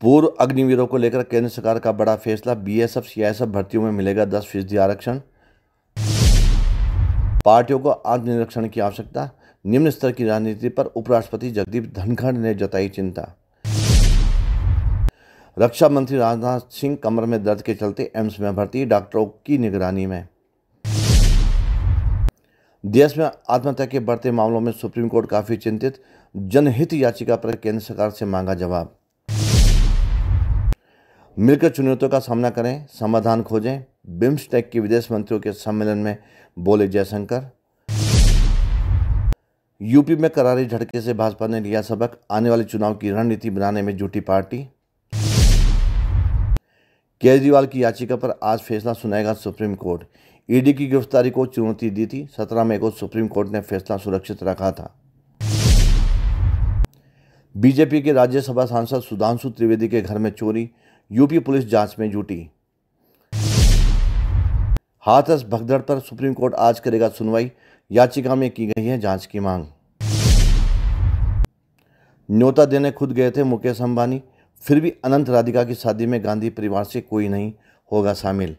पूर्व अग्निवीरों को लेकर केंद्र सरकार का बड़ा फैसला बीएसएफ सीआईएसएफ भर्तियों में मिलेगा दस फीसदी आरक्षण पार्टियों को आत्मनिरीक्षण की आवश्यकता निम्न स्तर की राजनीति पर उपराष्ट्रपति जगदीप धनखड़ ने जताई चिंता रक्षा मंत्री राजनाथ सिंह कमर में दर्द के चलते एम्स में भर्ती डॉक्टरों की निगरानी में देश में आत्महत्या के बढ़ते मामलों में सुप्रीम कोर्ट काफी चिंतित जनहित याचिका पर केंद्र सरकार से मांगा जवाब मिलकर चुनौतियों का सामना करें समाधान खोजें बिम्स्टेक के विदेश मंत्रियों के सम्मेलन में बोले जयशंकर यूपी में करारी झटके से भाजपा ने लिया सबक आने वाले चुनाव की रणनीति बनाने में जुटी पार्टी केजरीवाल की याचिका पर आज फैसला सुनाएगा सुप्रीम कोर्ट ईडी की गिरफ्तारी को चुनौती दी थी सत्रह मई को सुप्रीम कोर्ट ने फैसला सुरक्षित रखा था बीजेपी के राज्यसभा सांसद सुधांशु त्रिवेदी के घर में चोरी यूपी पुलिस जांच में जुटी हाथरस भगदड़ पर सुप्रीम कोर्ट आज करेगा सुनवाई याचिका में की गई है जांच की मांग न्योता देने खुद गए थे मुकेश अंबानी फिर भी अनंत राधिका की शादी में गांधी परिवार से कोई नहीं होगा शामिल